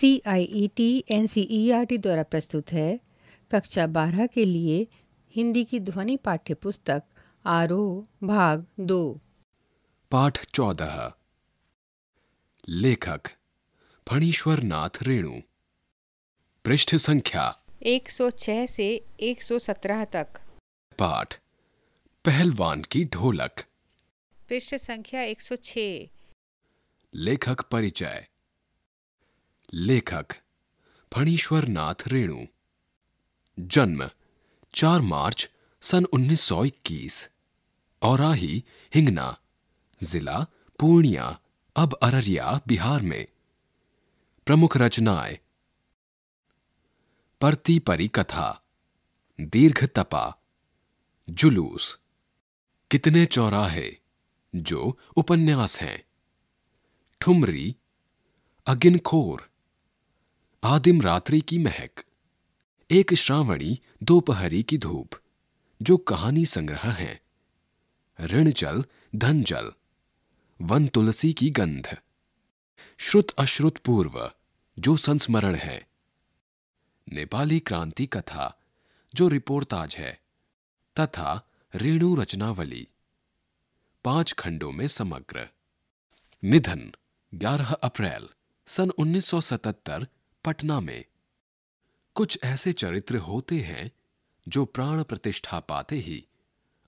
C I E T N C E R T द्वारा प्रस्तुत है कक्षा बारह के लिए हिंदी की ध्वनि पाठ्य पुस्तक आरो भाग दो पाठ चौदह लेखक फणीश्वर नाथ रेणु पृष्ठ संख्या 106 से 117 तक पाठ पहलवान की ढोलक पृष्ठ संख्या 106 लेखक परिचय लेखक फणीश्वरनाथ रेणु जन्म 4 मार्च सन 1921 औराही हिंगना जिला पूर्णिया अब अररिया बिहार में प्रमुख रचनाएं परती परी कथा दीर्घ तपा जुलूस कितने चौराहे जो उपन्यास हैं ठुमरी अगिनखोर आदिम रात्रि की महक एक श्रावणी दोपहरी की धूप जो कहानी संग्रह है ऋण जल धन जल वन तुलसी की गंध श्रुत अश्रुत पूर्व जो संस्मरण है नेपाली क्रांति कथा जो रिपोर्टाज है तथा रेणु रचनावली पांच खंडों में समग्र निधन 11 अप्रैल सन 1977 पटना में कुछ ऐसे चरित्र होते हैं जो प्राण प्रतिष्ठा पाते ही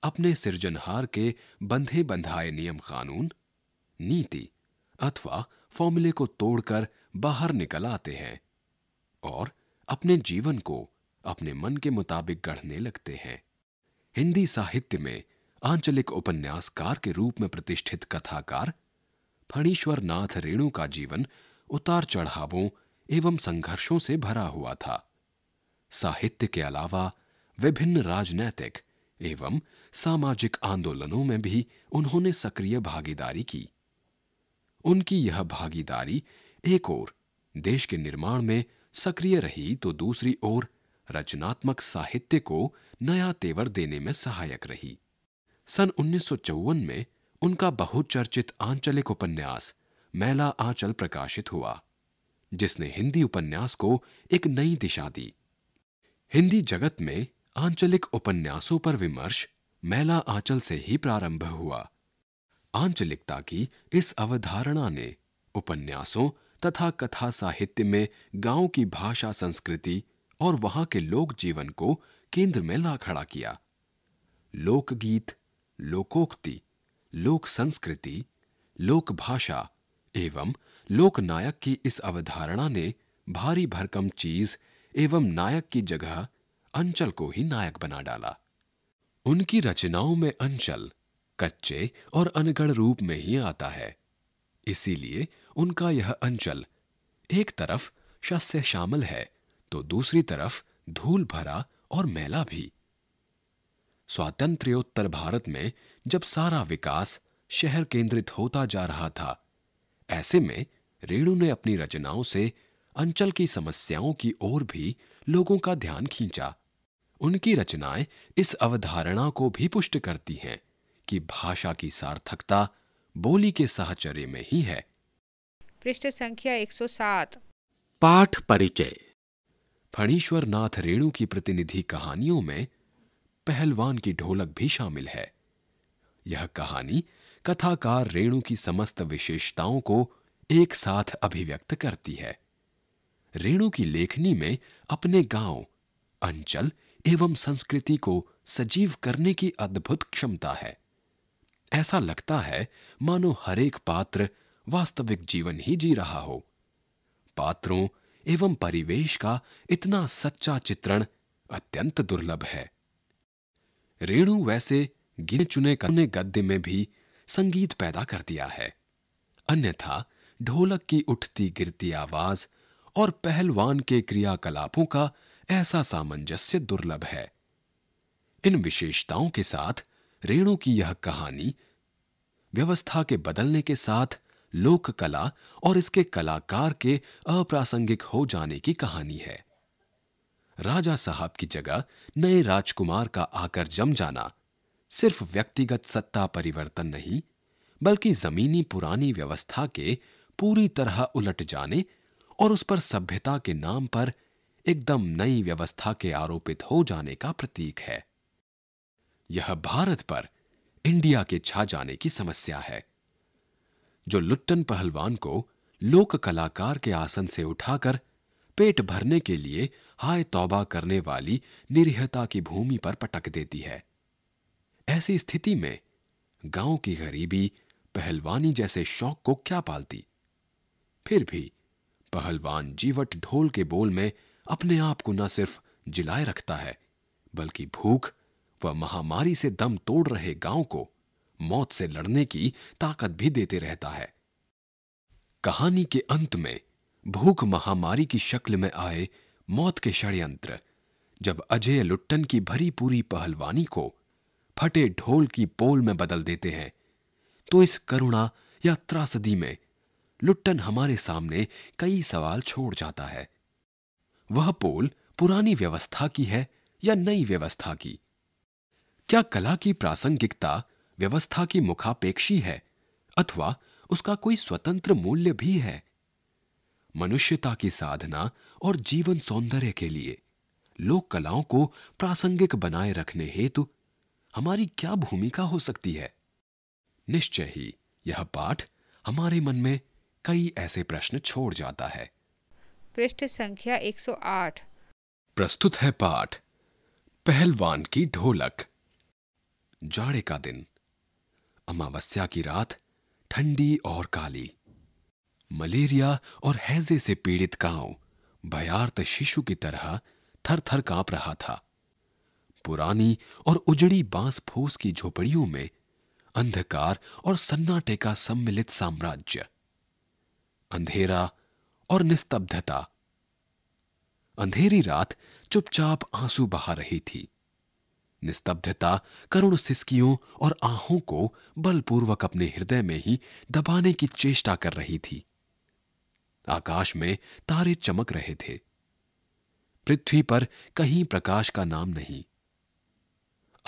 अपने सृजनहार के बंधे बंधाए नियम कानून नीति अथवा फॉर्मूले को तोड़कर बाहर निकल आते हैं और अपने जीवन को अपने मन के मुताबिक गढ़ने लगते हैं हिंदी साहित्य में आंचलिक उपन्यासकार के रूप में प्रतिष्ठित कथाकार फणीश्वर नाथ रेणु का जीवन उतार चढ़ावों एवं संघर्षों से भरा हुआ था साहित्य के अलावा विभिन्न राजनैतिक एवं सामाजिक आंदोलनों में भी उन्होंने सक्रिय भागीदारी की उनकी यह भागीदारी एक ओर देश के निर्माण में सक्रिय रही तो दूसरी ओर रचनात्मक साहित्य को नया तेवर देने में सहायक रही सन उन्नीस में उनका बहुचर्चित आंचलिक उपन्यास मैला आंचल प्रकाशित हुआ जिसने हिंदी उपन्यास को एक नई दिशा दी हिंदी जगत में आंचलिक उपन्यासों पर विमर्श मैला आंचल से ही प्रारंभ हुआ आंचलिकता की इस अवधारणा ने उपन्यासों तथा कथा साहित्य में गांव की भाषा संस्कृति और वहां के लोक जीवन को केंद्र में ला खड़ा किया लोकगीत लोकोक्ति लोक संस्कृति लोक भाषा एवं लोकनायक की इस अवधारणा ने भारी भरकम चीज एवं नायक की जगह अंचल को ही नायक बना डाला उनकी रचनाओं में अंचल कच्चे और अनगढ़ रूप में ही आता है इसीलिए उनका यह अंचल एक तरफ शस्य शामिल है तो दूसरी तरफ धूल भरा और मैला भी स्वातंत्र्योत्तर भारत में जब सारा विकास शहर केंद्रित होता जा रहा था ऐसे में रेणु ने अपनी रचनाओं से अंचल की समस्याओं की ओर भी लोगों का ध्यान खींचा उनकी रचनाएं इस अवधारणा को भी पुष्ट करती हैं कि भाषा की सार्थकता बोली के साहचर्य में ही है पृष्ठ संख्या 107 पाठ परिचय फणीश्वर नाथ रेणु की प्रतिनिधि कहानियों में पहलवान की ढोलक भी शामिल है यह कहानी कथाकार रेणु की समस्त विशेषताओं को एक साथ अभिव्यक्त करती है रेणु की लेखनी में अपने गांव, अंचल एवं संस्कृति को सजीव करने की अद्भुत क्षमता है ऐसा लगता है मानो हरेक पात्र वास्तविक जीवन ही जी रहा हो पात्रों एवं परिवेश का इतना सच्चा चित्रण अत्यंत दुर्लभ है रेणु वैसे गिन चुने गद्य में भी संगीत पैदा कर दिया है अन्यथा ढोलक की उठती गिरती आवाज और पहलवान के क्रियाकलापों का ऐसा सामंजस्य दुर्लभ है इन विशेषताओं के साथ रेणु की यह कहानी व्यवस्था के बदलने के साथ लोक कला और इसके कलाकार के अप्रासंगिक हो जाने की कहानी है राजा साहब की जगह नए राजकुमार का आकर जम जाना सिर्फ व्यक्तिगत सत्ता परिवर्तन नहीं बल्कि जमीनी पुरानी व्यवस्था के पूरी तरह उलट जाने और उस पर सभ्यता के नाम पर एकदम नई व्यवस्था के आरोपित हो जाने का प्रतीक है यह भारत पर इंडिया के छा जाने की समस्या है जो लुट्टन पहलवान को लोक कलाकार के आसन से उठाकर पेट भरने के लिए हाय तौबा करने वाली निरीहता की भूमि पर पटक देती है ऐसी स्थिति में गांव की गरीबी पहलवानी जैसे शौक को क्या पालती फिर भी पहलवान जीवट ढोल के बोल में अपने आप को न सिर्फ जिलाए रखता है बल्कि भूख व महामारी से दम तोड़ रहे गांव को मौत से लड़ने की ताकत भी देते रहता है कहानी के अंत में भूख महामारी की शक्ल में आए मौत के षड्यंत्र जब अजय लुट्टन की भरी पूरी पहलवानी को फटे ढोल की पोल में बदल देते हैं तो इस करुणा या त्रासदी में लुट्टन हमारे सामने कई सवाल छोड़ जाता है वह पोल पुरानी व्यवस्था की है या नई व्यवस्था की क्या कला की प्रासंगिकता व्यवस्था की मुखापेक्षी है अथवा उसका कोई स्वतंत्र मूल्य भी है मनुष्यता की साधना और जीवन सौंदर्य के लिए लोक कलाओं को प्रासंगिक बनाए रखने हेतु हमारी क्या भूमिका हो सकती है निश्चय ही यह पाठ हमारे मन में कई ऐसे प्रश्न छोड़ जाता है पृष्ठ संख्या 108 प्रस्तुत है पाठ पहलवान की ढोलक जाड़े का दिन अमावस्या की रात ठंडी और काली मलेरिया और हैजे से पीड़ित गांव भयार्त शिशु की तरह थर थर कांप रहा था पुरानी और उजड़ी बांस फूस की झोपड़ियों में अंधकार और सन्नाटे का सम्मिलित साम्राज्य अंधेरा और निस्तब्धता अंधेरी रात चुपचाप आंसू बहा रही थी निस्तब्धता करुण सिस्कियों और आहों को बलपूर्वक अपने हृदय में ही दबाने की चेष्टा कर रही थी आकाश में तारे चमक रहे थे पृथ्वी पर कहीं प्रकाश का नाम नहीं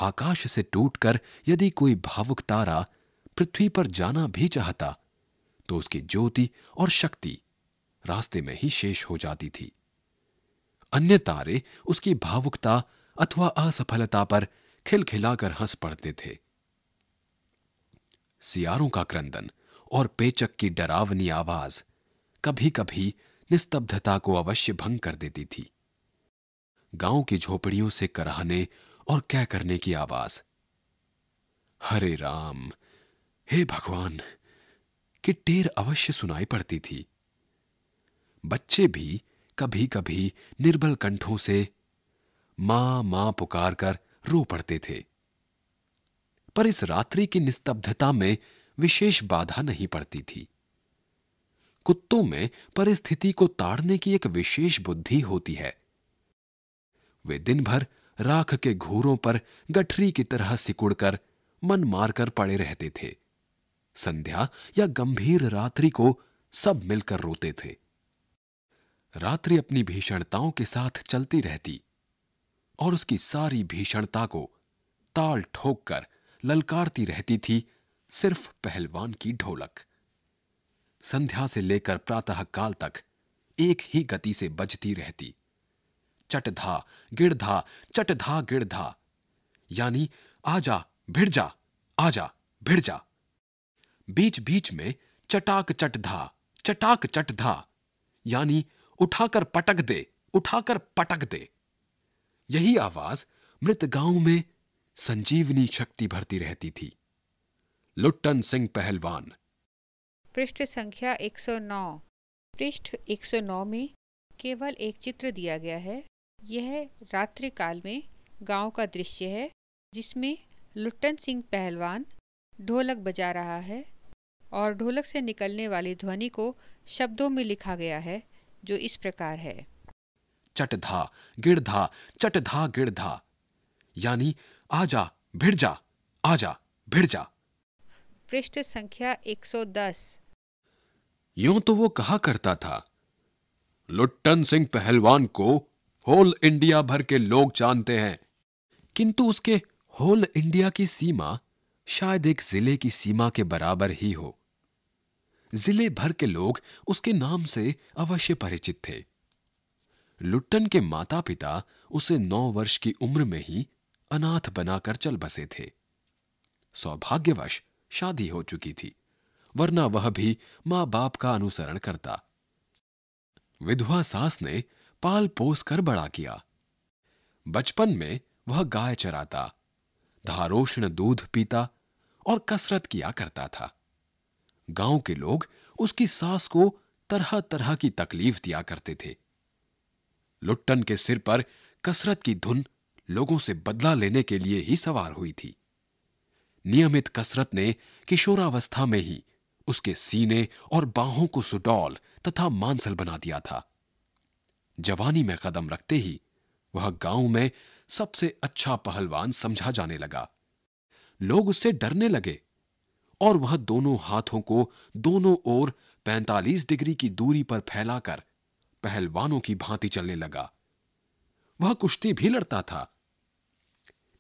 आकाश से टूटकर यदि कोई भावुक तारा पृथ्वी पर जाना भी चाहता तो उसकी ज्योति और शक्ति रास्ते में ही शेष हो जाती थी अन्य तारे उसकी भावुकता अथवा असफलता पर खिलखिलाकर हंस पड़ते थे सियारों का क्रंदन और पेचक की डरावनी आवाज कभी कभी निस्तब्धता को अवश्य भंग कर देती थी गांव की झोपड़ियों से कराहने और क्या करने की आवाज हरे राम हे भगवान की टेर अवश्य सुनाई पड़ती थी बच्चे भी कभी कभी निर्बल कंठों से मां मां पुकार कर रो पड़ते थे पर इस रात्रि की निस्तब्धता में विशेष बाधा नहीं पड़ती थी कुत्तों में परिस्थिति को ताड़ने की एक विशेष बुद्धि होती है वे दिन भर राख के घूरों पर गठरी की तरह सिकुड़कर मन मारकर पड़े रहते थे संध्या या गंभीर रात्रि को सब मिलकर रोते थे रात्रि अपनी भीषणताओं के साथ चलती रहती और उसकी सारी भीषणता को ताल ठोक कर ललकारती रहती थी सिर्फ पहलवान की ढोलक संध्या से लेकर प्रातःकाल तक एक ही गति से बजती रहती चटधा गिड़धा चटधा गिड़धा यानी आजा भिड़ जा आजा भिड़ जा बीच बीच में चटाक चट धा चटाक चट धा यानी उठाकर पटक दे उठाकर पटक दे यही आवाज मृत गांव में संजीवनी शक्ति भरती रहती थी लुट्टन सिंह पहलवान पृष्ठ संख्या 109 पृष्ठ 109 में केवल एक चित्र दिया गया है यह रात्रि काल में गांव का दृश्य है जिसमें लुट्टन सिंह पहलवान ढोलक बजा रहा है और ढोलक से निकलने वाली ध्वनि को शब्दों में लिखा गया है जो इस प्रकार है चटधा धा चटधा धा यानी आजा भिड़ जा आजा भिड़ जा पृष्ठ संख्या 110 यूं तो वो कहा करता था लुट्टन सिंह पहलवान को होल इंडिया भर के लोग जानते हैं किंतु उसके होल इंडिया की सीमा शायद एक जिले की सीमा के बराबर ही हो जिले भर के लोग उसके नाम से अवश्य परिचित थे लुट्टन के माता पिता उसे नौ वर्ष की उम्र में ही अनाथ बनाकर चल बसे थे सौभाग्यवश शादी हो चुकी थी वरना वह भी मां बाप का अनुसरण करता विधवा सास ने पाल पोस कर बड़ा किया बचपन में वह गाय चराता धारोष्ण दूध पीता और कसरत किया करता था गांव के लोग उसकी सास को तरह तरह की तकलीफ दिया करते थे लुट्टन के सिर पर कसरत की धुन लोगों से बदला लेने के लिए ही सवार हुई थी नियमित कसरत ने किशोरावस्था में ही उसके सीने और बाहों को सुडौल तथा मांसल बना दिया था जवानी में कदम रखते ही वह गांव में सबसे अच्छा पहलवान समझा जाने लगा लोग उससे डरने लगे और वह दोनों हाथों को दोनों ओर 45 डिग्री की दूरी पर फैलाकर पहलवानों की भांति चलने लगा वह कुश्ती भी लड़ता था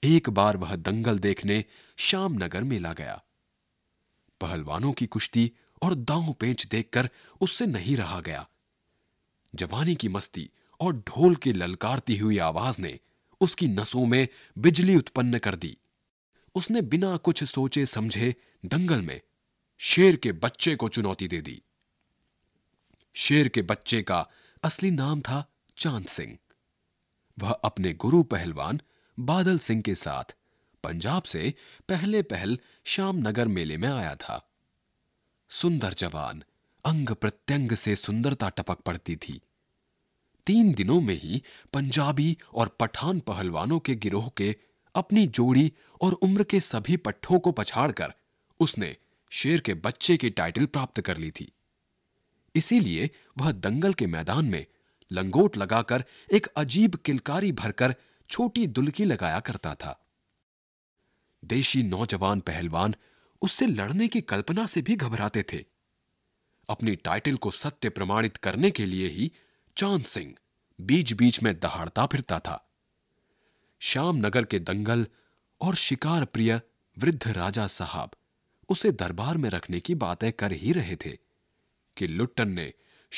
एक बार वह दंगल देखने श्याम नगर मेला गया पहलवानों की कुश्ती और दांव पेंच देखकर उससे नहीं रहा गया जवानी की मस्ती और ढोल के ललकारती हुई आवाज ने उसकी नसों में बिजली उत्पन्न कर दी उसने बिना कुछ सोचे समझे दंगल में शेर के बच्चे को चुनौती दे दी शेर के बच्चे का असली नाम था चांद सिंह वह अपने गुरु पहलवान बादल सिंह के साथ पंजाब से पहले पहल श्याम नगर मेले में आया था सुंदर जवान अंग प्रत्यंग से सुंदरता टपक पड़ती थी तीन दिनों में ही पंजाबी और पठान पहलवानों के गिरोह के अपनी जोड़ी और उम्र के सभी पट्ठों को पछाड़कर उसने शेर के बच्चे की टाइटल प्राप्त कर ली थी इसीलिए वह दंगल के मैदान में लंगोट लगाकर एक अजीब किलकारी भरकर छोटी दुलकी लगाया करता था देशी नौजवान पहलवान उससे लड़ने की कल्पना से भी घबराते थे अपनी टाइटल को सत्य प्रमाणित करने के लिए ही चांद सिंह बीच बीच में दहाड़ता फिरता था श्याम नगर के दंगल और शिकार प्रिय वृद्ध राजा साहब उसे दरबार में रखने की बातें कर ही रहे थे कि लुट्टन ने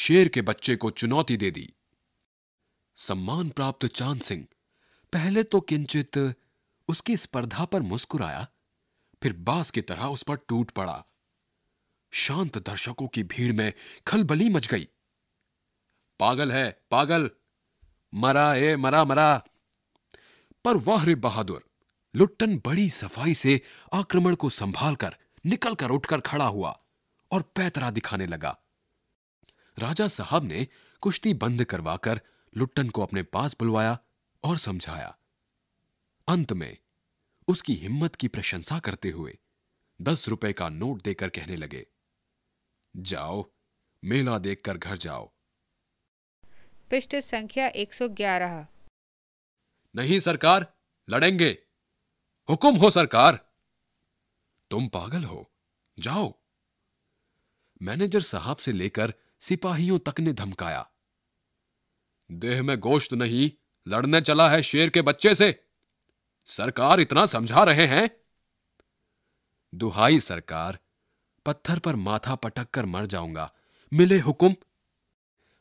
शेर के बच्चे को चुनौती दे दी सम्मान प्राप्त चांद सिंह पहले तो किंचित उसकी स्पर्धा पर मुस्कुराया फिर बास की तरह उस पर टूट पड़ा शांत दर्शकों की भीड़ में खलबली मच गई पागल है पागल मरा ए मरा मरा पर वाह रे बहादुर लुट्टन बड़ी सफाई से आक्रमण को संभालकर निकलकर उठकर खड़ा हुआ और पैतरा दिखाने लगा राजा साहब ने कुश्ती बंद करवाकर लुट्टन को अपने पास बुलवाया और समझाया अंत में उसकी हिम्मत की प्रशंसा करते हुए दस रुपए का नोट देकर कहने लगे जाओ मेला देखकर घर जाओ पृष्ठ संख्या 111 नहीं सरकार लड़ेंगे हुक्म हो सरकार तुम पागल हो जाओ मैनेजर साहब से लेकर सिपाहियों तक ने धमकाया देह में गोश्त नहीं लड़ने चला है शेर के बच्चे से सरकार इतना समझा रहे हैं दुहाई सरकार पत्थर पर माथा पटक कर मर जाऊंगा मिले हुक्म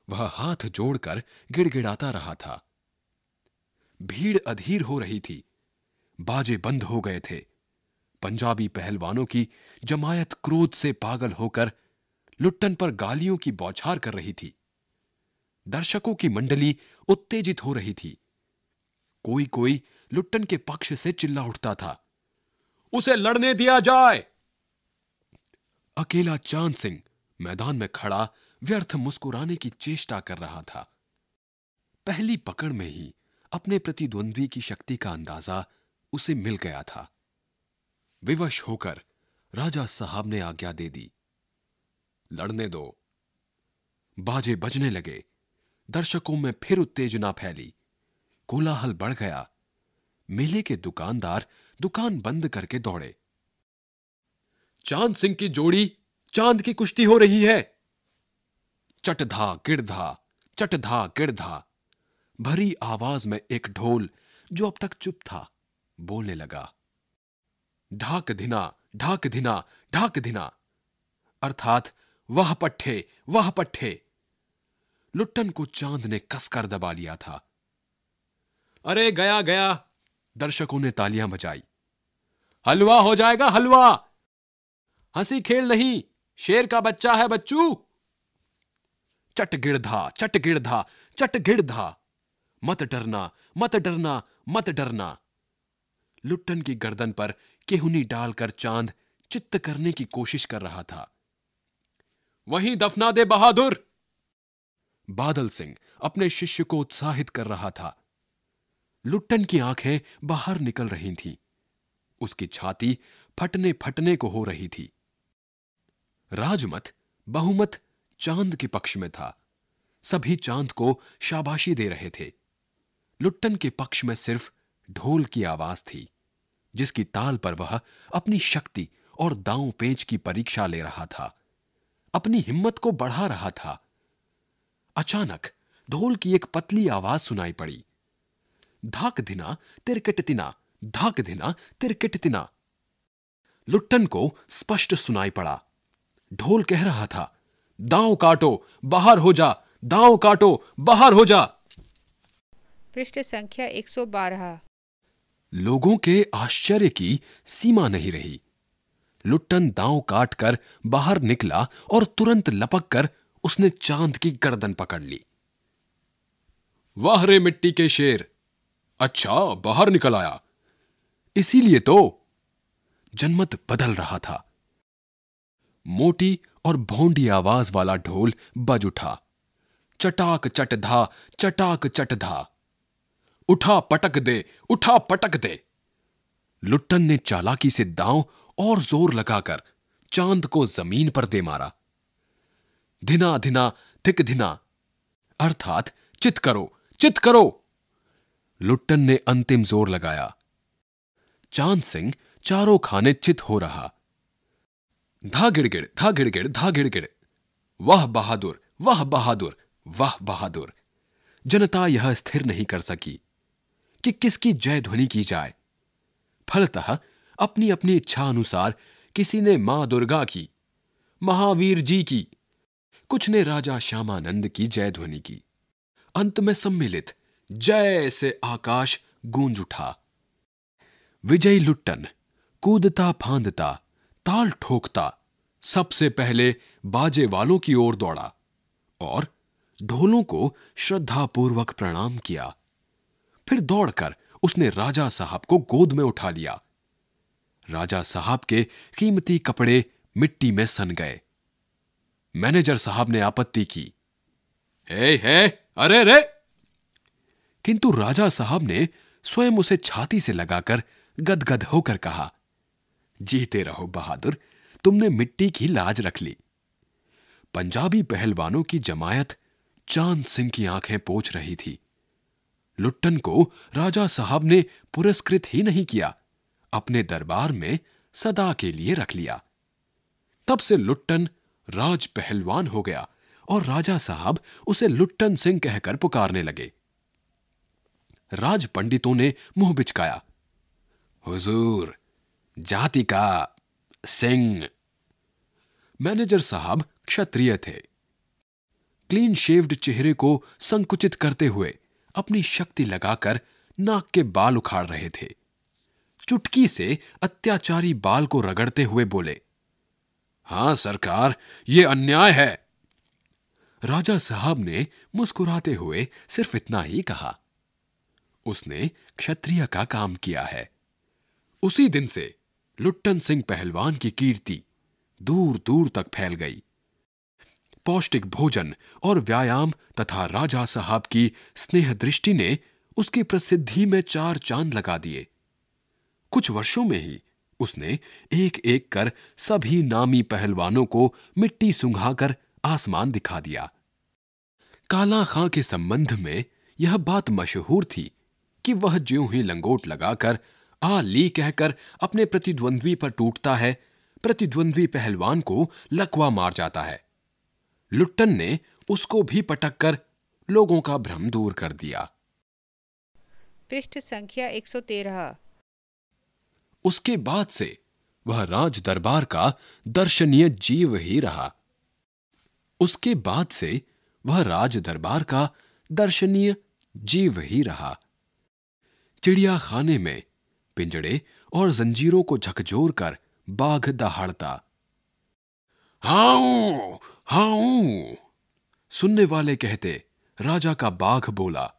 वह हाथ जोड़कर गिड़गिड़ाता रहा था भीड़ अधीर हो रही थी बाजे बंद हो गए थे पंजाबी पहलवानों की जमायत क्रोध से पागल होकर लुट्टन पर गालियों की बौछार कर रही थी दर्शकों की मंडली उत्तेजित हो रही थी कोई कोई लुट्टन के पक्ष से चिल्ला उठता था उसे लड़ने दिया जाए अकेला चांद सिंह मैदान में खड़ा व्यर्थ मुस्कुराने की चेष्टा कर रहा था पहली पकड़ में ही अपने प्रतिद्वंद्वी की शक्ति का अंदाजा उसे मिल गया था विवश होकर राजा साहब ने आज्ञा दे दी लड़ने दो बाजे बजने लगे दर्शकों में फिर उत्तेजना फैली कोलाहल बढ़ गया मेले के दुकानदार दुकान बंद करके दौड़े चांद सिंह की जोड़ी चांद की कुश्ती हो रही है चटधा गिड़धा चटधा गिड़धा भरी आवाज में एक ढोल जो अब तक चुप था बोलने लगा ढाक धिना ढाक धिना ढाक धिना अर्थात वह पट्ठे वह पट्ठे लुट्टन को चांद ने कसकर दबा लिया था अरे गया गया दर्शकों ने तालियां बजाई हलवा हो जाएगा हलवा हंसी खेल नहीं शेर का बच्चा है बच्चू चट चट गिड़धा चट गिड़धा मत डरना मत डरना मत डरना लुट्टन की गर्दन पर केहुनी डालकर चांद चित्त करने की कोशिश कर रहा था वहीं दफना दे बहादुर बादल सिंह अपने शिष्य को उत्साहित कर रहा था लुट्टन की आंखें बाहर निकल रही थीं। उसकी छाती फटने फटने को हो रही थी राजमत बहुमत चांद के पक्ष में था सभी चांद को शाबाशी दे रहे थे लुट्टन के पक्ष में सिर्फ ढोल की आवाज थी जिसकी ताल पर वह अपनी शक्ति और दांव पेच की परीक्षा ले रहा था अपनी हिम्मत को बढ़ा रहा था अचानक ढोल की एक पतली आवाज सुनाई पड़ी धाक धिना तिरकट तिना धाक धिना तिरकट तिना लुट्टन को स्पष्ट सुनाई पड़ा ढोल कह रहा था दांव काटो बाहर हो जा दांव काटो बाहर हो जा पृष्ठ संख्या 112 लोगों के आश्चर्य की सीमा नहीं रही लुट्टन दांव काट कर बाहर निकला और तुरंत लपक कर उसने चांद की गर्दन पकड़ ली वाह रे मिट्टी के शेर अच्छा बाहर निकल आया इसीलिए तो जनमत बदल रहा था मोटी और भोंडी आवाज वाला ढोल बज उठा चटाक चट धा चटाक चट धा उठा पटक दे उठा पटक दे लुट्टन ने चालाकी से दांव और जोर लगाकर चांद को जमीन पर दे मारा धिना धिना धिक धिना अर्थात चित करो चित करो लुट्टन ने अंतिम जोर लगाया चांद सिंह चारों खाने चित हो रहा धा गिड़गिड़ धा गिड़गिड़ धा गिड़गिड़ वाह बहादुर वह बहादुर वह बहादुर जनता यह स्थिर नहीं कर सकी कि किसकी जय ध्वनि की जाए फलतः अपनी अपनी इच्छा अनुसार किसी ने मां दुर्गा की महावीर जी की कुछ ने राजा श्यामानंद की जय ध्वनि की अंत में सम्मिलित जय से आकाश गूंज उठा विजयी लुट्टन कूदता फांदता ताल ठोकता सबसे पहले बाजे वालों की ओर दौड़ा और ढोलों को श्रद्धापूर्वक प्रणाम किया फिर दौड़कर उसने राजा साहब को गोद में उठा लिया राजा साहब के कीमती कपड़े मिट्टी में सन गए मैनेजर साहब ने आपत्ति की हे हे अरे रे किंतु राजा साहब ने स्वयं उसे छाती से लगाकर गदगद होकर कहा जीते रहो बहादुर तुमने मिट्टी की लाज रख ली पंजाबी पहलवानों की जमायत चांद सिंह की आंखें पोछ रही थी लुट्टन को राजा साहब ने पुरस्कृत ही नहीं किया अपने दरबार में सदा के लिए रख लिया तब से लुट्टन राज पहलवान हो गया और राजा साहब उसे लुट्टन सिंह कहकर पुकारने लगे राज पंडितों ने मुंह बिचकाया हुजूर जाति का सिंह मैनेजर साहब क्षत्रिय थे क्लीन शेव्ड चेहरे को संकुचित करते हुए अपनी शक्ति लगाकर नाक के बाल उखाड़ रहे थे चुटकी से अत्याचारी बाल को रगड़ते हुए बोले हां सरकार ये अन्याय है राजा साहब ने मुस्कुराते हुए सिर्फ इतना ही कहा उसने क्षत्रिय का काम किया है उसी दिन से लुट्टन सिंह पहलवान की कीर्ति दूर दूर तक फैल गई पौष्टिक भोजन और व्यायाम तथा राजा साहब की स्नेह दृष्टि ने उसकी प्रसिद्धि में चार चांद लगा दिए कुछ वर्षों में ही उसने एक एक कर सभी नामी पहलवानों को मिट्टी सुंघाकर आसमान दिखा दिया काला खां के संबंध में यह बात मशहूर थी कि वह ज्यों ही लंगोट लगाकर आ ली कहकर अपने प्रतिद्वंद्वी पर टूटता है प्रतिद्वंद्वी पहलवान को लकवा मार जाता है लुट्टन ने उसको भी पटक कर लोगों का भ्रम दूर कर दिया पृष्ठ संख्या 113 उसके बाद से वह राज दरबार का दर्शनीय जीव ही रहा उसके बाद से वह राज दरबार का दर्शनीय जीव ही रहा चिड़िया खाने में पिंजड़े और जंजीरों को झकझोर कर बाघ दहाड़ता हाऊ हाऊ सुनने वाले कहते राजा का बाघ बोला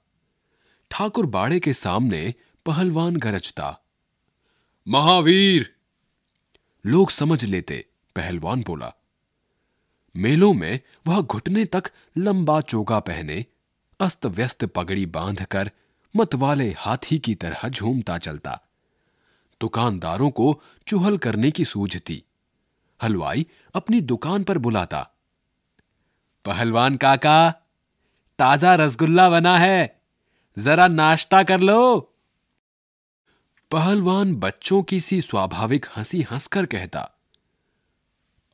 ठाकुर बाड़े के सामने पहलवान गरजता महावीर लोग समझ लेते पहलवान बोला मेलों में वह घुटने तक लंबा चोगा पहने अस्त व्यस्त पगड़ी बांधकर मतवाले हाथी की तरह झूमता चलता दुकानदारों को चूहल करने की सूझ थी हलवाई अपनी दुकान पर बुलाता पहलवान काका ताजा रसगुल्ला बना है जरा नाश्ता कर लो पहलवान बच्चों की सी स्वाभाविक हंसी हंसकर कहता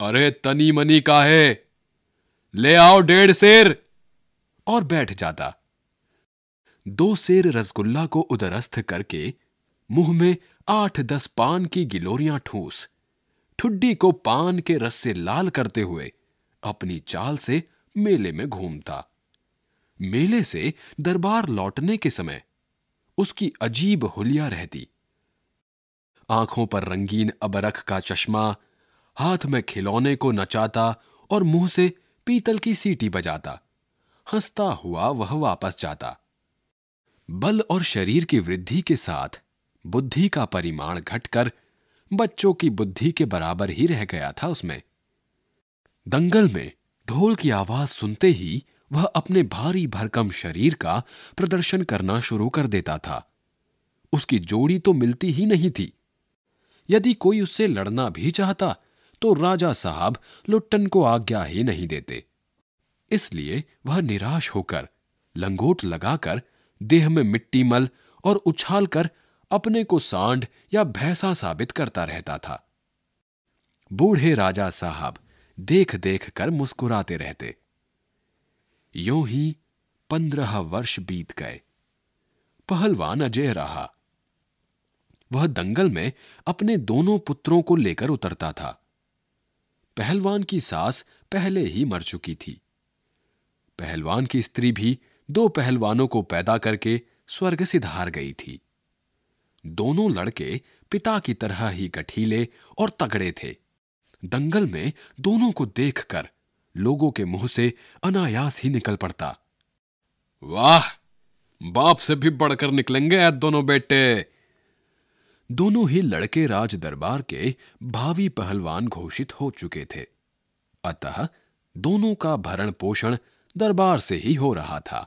अरे तनी मनी का है ले आओ डेढ़ शेर और बैठ जाता दो शेर रसगुल्ला को उदरस्थ करके मुंह में आठ दस पान की गिलोरियां ठूस ठुड्डी को पान के रस से लाल करते हुए अपनी चाल से मेले में घूमता मेले से दरबार लौटने के समय उसकी अजीब हुलिया रहती आंखों पर रंगीन अबरख का चश्मा हाथ में खिलौने को नचाता और मुंह से पीतल की सीटी बजाता हंसता हुआ वह वापस जाता बल और शरीर की वृद्धि के साथ बुद्धि का परिमाण घटकर बच्चों की बुद्धि के बराबर ही रह गया था उसमें दंगल में ढोल की आवाज सुनते ही वह अपने भारी भरकम शरीर का प्रदर्शन करना शुरू कर देता था उसकी जोड़ी तो मिलती ही नहीं थी यदि कोई उससे लड़ना भी चाहता तो राजा साहब लुट्टन को आज्ञा ही नहीं देते इसलिए वह निराश होकर लंगोट लगाकर देह में मिट्टी मल और उछाल कर अपने को सांड या भैंसा साबित करता रहता था बूढ़े राजा साहब देख देख कर मुस्कुराते रहते यो ही पंद्रह वर्ष बीत गए पहलवान अजय रहा वह दंगल में अपने दोनों पुत्रों को लेकर उतरता था पहलवान की सास पहले ही मर चुकी थी पहलवान की स्त्री भी दो पहलवानों को पैदा करके स्वर्ग सिधार गई थी दोनों लड़के पिता की तरह ही गठीले और तगड़े थे दंगल में दोनों को देखकर लोगों के मुंह से अनायास ही निकल पड़ता वाह बाप से भी बढ़कर निकलेंगे ऐ दोनों बेटे दोनों ही लड़के राज दरबार के भावी पहलवान घोषित हो चुके थे अतः दोनों का भरण पोषण दरबार से ही हो रहा था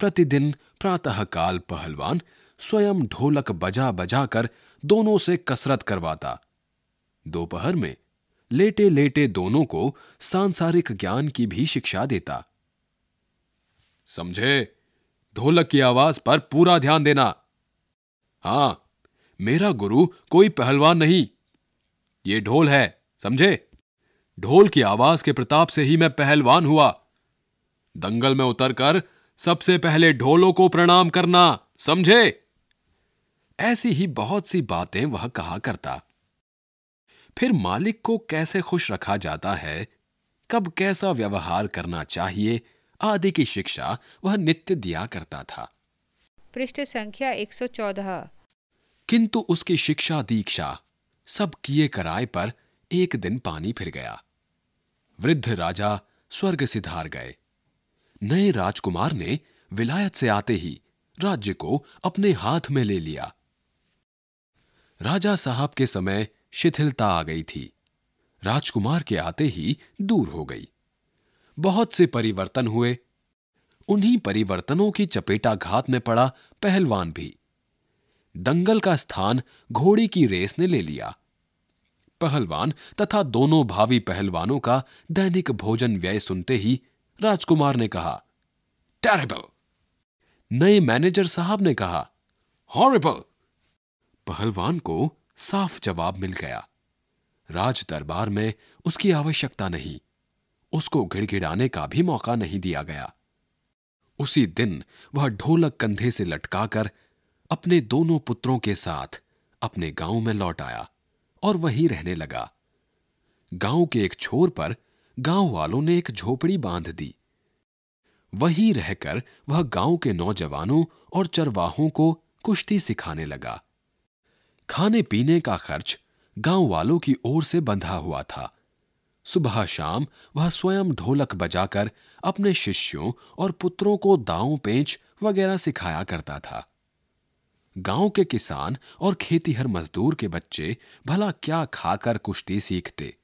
प्रतिदिन प्रातःकाल पहलवान स्वयं ढोलक बजा बजा कर दोनों से कसरत करवाता दोपहर में लेटे लेटे दोनों को सांसारिक ज्ञान की भी शिक्षा देता समझे ढोलक की आवाज पर पूरा ध्यान देना हां मेरा गुरु कोई पहलवान नहीं ये ढोल है समझे ढोल की आवाज के प्रताप से ही मैं पहलवान हुआ दंगल में उतरकर सबसे पहले ढोलों को प्रणाम करना समझे ऐसी ही बहुत सी बातें वह कहा करता फिर मालिक को कैसे खुश रखा जाता है कब कैसा व्यवहार करना चाहिए आदि की शिक्षा वह नित्य दिया करता था पृष्ठ संख्या 114 किंतु उसकी शिक्षा दीक्षा सब किए कराए पर एक दिन पानी फिर गया वृद्ध राजा स्वर्ग सिधार गए नए राजकुमार ने विलायत से आते ही राज्य को अपने हाथ में ले लिया राजा साहब के समय शिथिलता आ गई थी राजकुमार के आते ही दूर हो गई बहुत से परिवर्तन हुए उन्हीं परिवर्तनों की चपेटा घात में पड़ा पहलवान भी दंगल का स्थान घोड़ी की रेस ने ले लिया पहलवान तथा दोनों भावी पहलवानों का दैनिक भोजन व्यय सुनते ही राजकुमार ने कहा टेरेबल नए मैनेजर साहब ने कहा हॉरिबल पहलवान को साफ जवाब मिल गया राज दरबार में उसकी आवश्यकता नहीं उसको गिड़गिड़ाने का भी मौका नहीं दिया गया उसी दिन वह ढोलक कंधे से लटकाकर अपने दोनों पुत्रों के साथ अपने गांव में लौट आया और वहीं रहने लगा गांव के एक छोर पर गांव वालों ने एक झोपड़ी बांध दी वहीं रहकर वह गांव के नौजवानों और चरवाहों को कुश्ती सिखाने लगा खाने पीने का खर्च गांव वालों की ओर से बंधा हुआ था सुबह शाम वह स्वयं ढोलक बजाकर अपने शिष्यों और पुत्रों को दाव पेंच वगैरह सिखाया करता था गांव के किसान और खेतीहर मजदूर के बच्चे भला क्या खाकर कुश्ती सीखते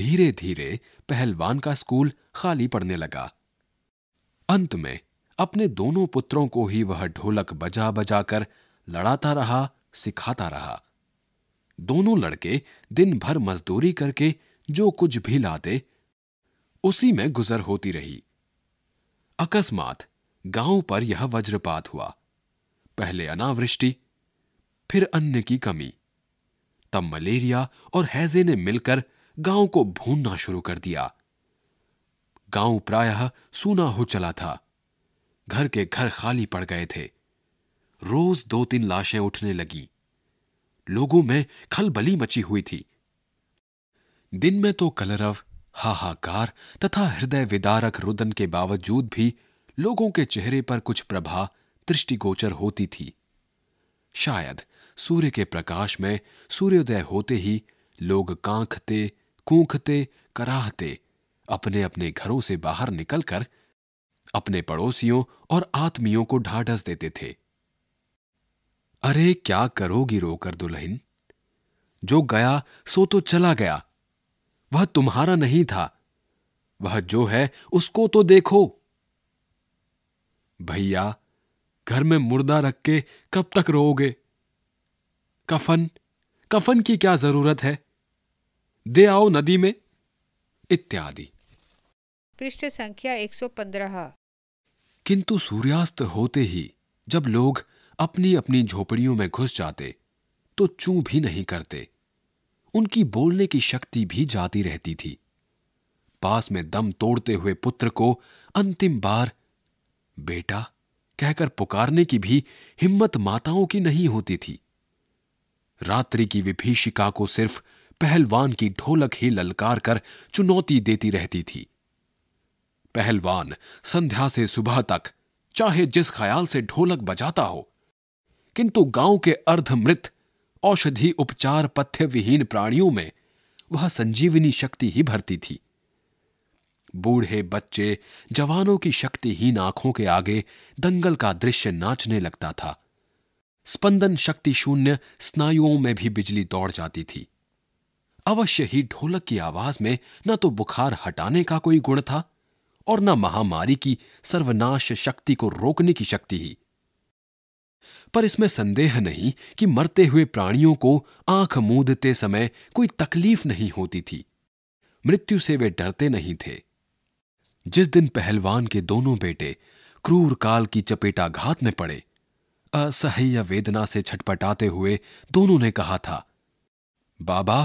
धीरे धीरे पहलवान का स्कूल खाली पड़ने लगा अंत में अपने दोनों पुत्रों को ही वह ढोलक बजा बजाकर लड़ाता रहा सिखाता रहा दोनों लड़के दिन भर मजदूरी करके जो कुछ भी लाते उसी में गुजर होती रही अकस्मात गांव पर यह वज्रपात हुआ पहले अनावृष्टि फिर अन्न की कमी तब मलेरिया और हैजे ने मिलकर गांव को भूनना शुरू कर दिया गांव प्रायः सूना हो चला था घर के घर खाली पड़ गए थे रोज दो तीन लाशें उठने लगी लोगों में खलबली मची हुई थी दिन में तो कलरव हाहाकार तथा हृदय विदारक रुदन के बावजूद भी लोगों के चेहरे पर कुछ प्रभा दृष्टिगोचर होती थी शायद सूर्य के प्रकाश में सूर्योदय होते ही लोग कांखते कूखते कराहते अपने अपने घरों से बाहर निकलकर अपने पड़ोसियों और आत्मियों को ढाढ़स देते थे अरे क्या करोगी रोकर दुल्हन जो गया सो तो चला गया वह तुम्हारा नहीं था वह जो है उसको तो देखो भैया घर में मुर्दा रख के कब तक रोओगे कफन कफन की क्या जरूरत है दे आओ नदी में इत्यादि पृष्ठ संख्या 115 किंतु सूर्यास्त होते ही जब लोग अपनी अपनी झोपड़ियों में घुस जाते तो चू भी नहीं करते उनकी बोलने की शक्ति भी जाती रहती थी पास में दम तोड़ते हुए पुत्र को अंतिम बार बेटा कहकर पुकारने की भी हिम्मत माताओं की नहीं होती थी रात्रि की विभीषिका को सिर्फ पहलवान की ढोलक ही ललकार कर चुनौती देती रहती थी पहलवान संध्या से सुबह तक चाहे जिस ख्याल से ढोलक बजाता हो किंतु गांव के अर्धमृत औषधि उपचार पथ्य विहीन प्राणियों में वह संजीवनी शक्ति ही भरती थी बूढ़े बच्चे जवानों की शक्तिहीन आंखों के आगे दंगल का दृश्य नाचने लगता था स्पंदन शक्ति शून्य स्नायुओं में भी बिजली दौड़ जाती थी अवश्य ही ढोलक की आवाज में न तो बुखार हटाने का कोई गुण था और न महामारी की सर्वनाश शक्ति को रोकने की शक्ति ही पर इसमें संदेह नहीं कि मरते हुए प्राणियों को आंख मूंदते समय कोई तकलीफ नहीं होती थी मृत्यु से वे डरते नहीं थे जिस दिन पहलवान के दोनों बेटे क्रूर काल की चपेटा घात में पड़े असह्य वेदना से छटपटाते हुए दोनों ने कहा था बाबा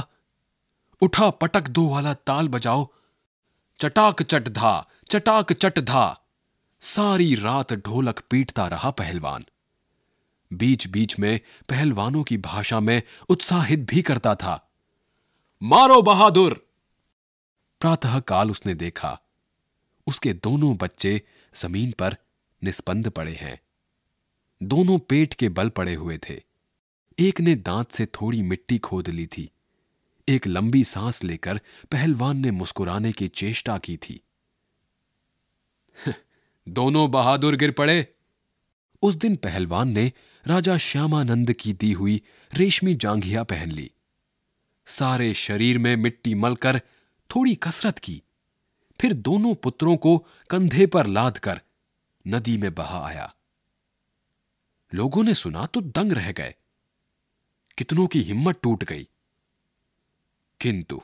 उठा पटक दो वाला ताल बजाओ चटाक चट धा चटाक चट धा सारी रात ढोलक पीटता रहा पहलवान बीच बीच में पहलवानों की भाषा में उत्साहित भी करता था मारो बहादुर प्रातःकाल उसने देखा उसके दोनों बच्चे जमीन पर निस्पंद पड़े हैं दोनों पेट के बल पड़े हुए थे एक ने दांत से थोड़ी मिट्टी खोद ली थी एक लंबी सांस लेकर पहलवान ने मुस्कुराने की चेष्टा की थी दोनों बहादुर गिर पड़े उस दिन पहलवान ने राजा श्यामानंद की दी हुई रेशमी जांघिया पहन ली सारे शरीर में मिट्टी मलकर थोड़ी कसरत की फिर दोनों पुत्रों को कंधे पर लाद कर नदी में बहा आया लोगों ने सुना तो दंग रह गए कितनों की हिम्मत टूट गई किंतु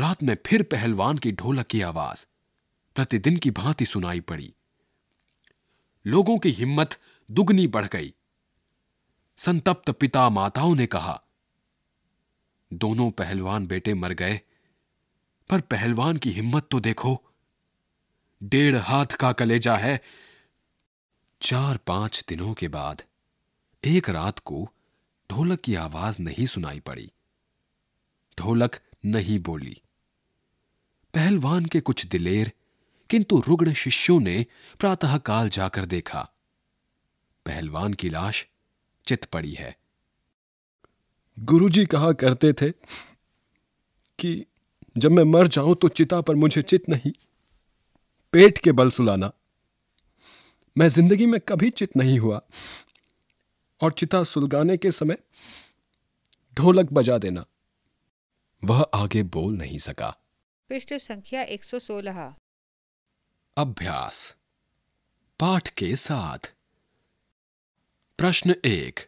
रात में फिर पहलवान की ढोलक की आवाज प्रतिदिन की भांति सुनाई पड़ी लोगों की हिम्मत दुगनी बढ़ गई संतप्त पिता माताओं ने कहा दोनों पहलवान बेटे मर गए पर पहलवान की हिम्मत तो देखो डेढ़ हाथ का कलेजा है चार पांच दिनों के बाद एक रात को ढोलक की आवाज नहीं सुनाई पड़ी ढोलक नहीं बोली पहलवान के कुछ दिलेर किंतु रुग्ण शिष्यों ने प्रातःकाल जाकर देखा पहलवान की लाश चित पड़ी है गुरुजी कहा करते थे कि जब मैं मर जाऊं तो चिता पर मुझे चित नहीं पेट के बल सुलाना मैं जिंदगी में कभी चित नहीं हुआ और चिता सुलगाने के समय ढोलक बजा देना वह आगे बोल नहीं सका पृष्ठ संख्या 116 अभ्यास पाठ के साथ प्रश्न एक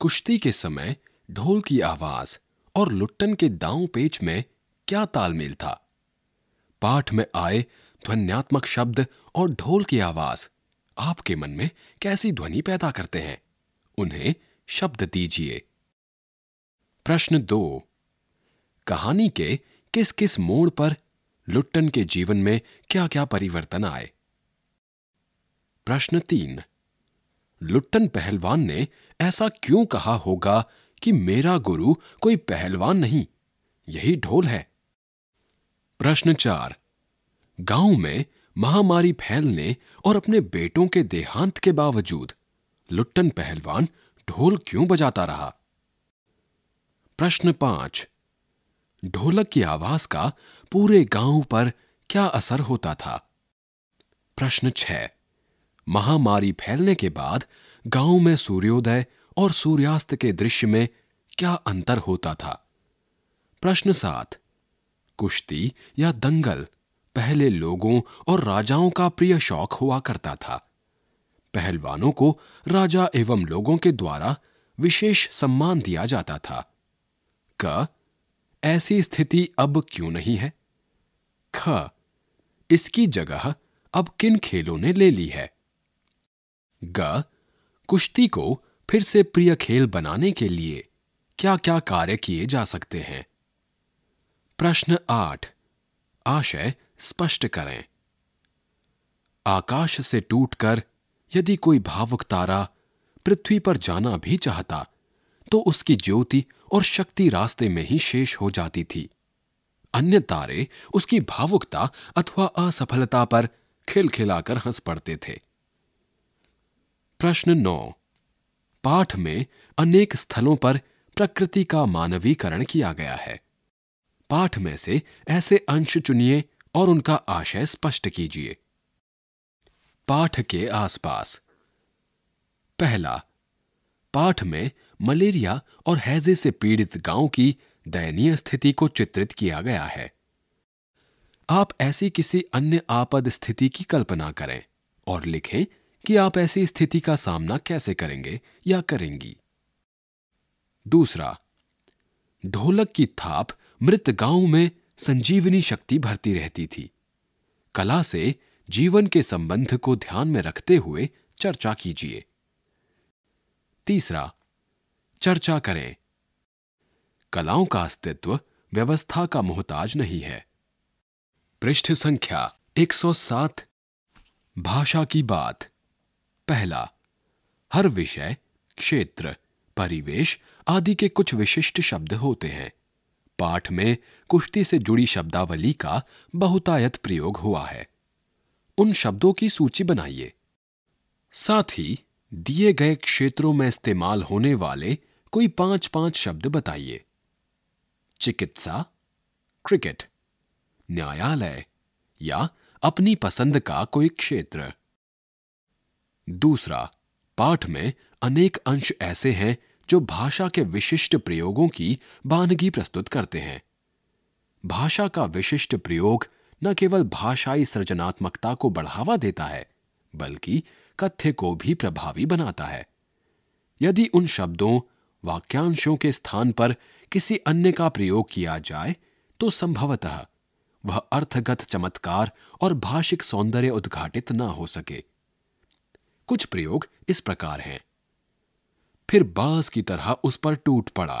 कुश्ती के समय ढोल की आवाज और लुट्टन के दांव पेच में क्या तालमेल था पाठ में आए ध्वन्यात्मक शब्द और ढोल की आवाज आपके मन में कैसी ध्वनि पैदा करते हैं उन्हें शब्द दीजिए प्रश्न दो कहानी के किस किस मोड़ पर लुट्टन के जीवन में क्या क्या परिवर्तन आए प्रश्न तीन लुट्टन पहलवान ने ऐसा क्यों कहा होगा कि मेरा गुरु कोई पहलवान नहीं यही ढोल है प्रश्न चार गांव में महामारी फैलने और अपने बेटों के देहांत के बावजूद लुट्टन पहलवान ढोल क्यों बजाता रहा प्रश्न पांच ढोलक की आवाज का पूरे गांव पर क्या असर होता था प्रश्न छह महामारी फैलने के बाद गांव में सूर्योदय और सूर्यास्त के दृश्य में क्या अंतर होता था प्रश्न सात कुश्ती या दंगल पहले लोगों और राजाओं का प्रिय शौक हुआ करता था पहलवानों को राजा एवं लोगों के द्वारा विशेष सम्मान दिया जाता था क ऐसी स्थिति अब क्यों नहीं है ख इसकी जगह अब किन खेलों ने ले ली है ग कुश्ती को फिर से प्रिय खेल बनाने के लिए क्या क्या कार्य किए जा सकते हैं प्रश्न आठ आशय स्पष्ट करें आकाश से टूटकर यदि कोई भावुक तारा पृथ्वी पर जाना भी चाहता तो उसकी ज्योति और शक्ति रास्ते में ही शेष हो जाती थी अन्य तारे उसकी भावुकता अथवा असफलता पर खिलखिलाकर हंस पड़ते थे प्रश्न नौ पाठ में अनेक स्थलों पर प्रकृति का मानवीकरण किया गया है पाठ में से ऐसे अंश चुनिए और उनका आशय स्पष्ट कीजिए पाठ के आसपास पहला पाठ में मलेरिया और हैजे से पीड़ित गांव की दयनीय स्थिति को चित्रित किया गया है आप ऐसी किसी अन्य आपद स्थिति की कल्पना करें और लिखें कि आप ऐसी स्थिति का सामना कैसे करेंगे या करेंगी दूसरा ढोलक की थाप मृत गांव में संजीवनी शक्ति भरती रहती थी कला से जीवन के संबंध को ध्यान में रखते हुए चर्चा कीजिए तीसरा चर्चा करें कलाओं का अस्तित्व व्यवस्था का मोहताज नहीं है पृष्ठ संख्या 107 भाषा की बात पहला हर विषय क्षेत्र परिवेश आदि के कुछ विशिष्ट शब्द होते हैं पाठ में कुश्ती से जुड़ी शब्दावली का बहुतायत प्रयोग हुआ है उन शब्दों की सूची बनाइए साथ ही दिए गए क्षेत्रों में इस्तेमाल होने वाले कोई पांच पांच शब्द बताइए चिकित्सा क्रिकेट न्यायालय या अपनी पसंद का कोई क्षेत्र दूसरा पाठ में अनेक अंश ऐसे हैं जो भाषा के विशिष्ट प्रयोगों की बानगी प्रस्तुत करते हैं भाषा का विशिष्ट प्रयोग न केवल भाषाई सृजनात्मकता को बढ़ावा देता है बल्कि कथ्य को भी प्रभावी बनाता है यदि उन शब्दों वाक्यांशों के स्थान पर किसी अन्य का प्रयोग किया जाए तो संभवतः वह अर्थगत चमत्कार और भाषिक सौंदर्य उद्घाटित न हो सके कुछ प्रयोग इस प्रकार हैं फिर बांस की तरह उस पर टूट पड़ा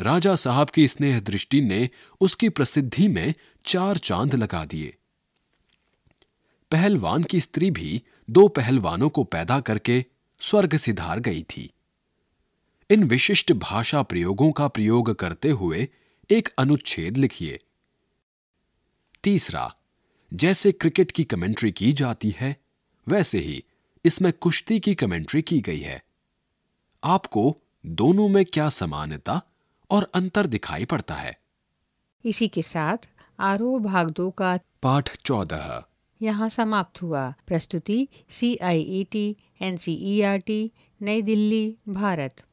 राजा साहब की स्नेह दृष्टि ने उसकी प्रसिद्धि में चार चांद लगा दिए पहलवान की स्त्री भी दो पहलवानों को पैदा करके स्वर्ग सिधार गई थी इन विशिष्ट भाषा प्रयोगों का प्रयोग करते हुए एक अनुच्छेद लिखिए तीसरा जैसे क्रिकेट की कमेंट्री की जाती है वैसे ही इसमें कुश्ती की कमेंट्री की गई है आपको दोनों में क्या समानता और अंतर दिखाई पड़ता है इसी के साथ आरो भाग दो का पाठ चौदह यहाँ समाप्त हुआ प्रस्तुति C I E T N C E R T New Delhi Bharat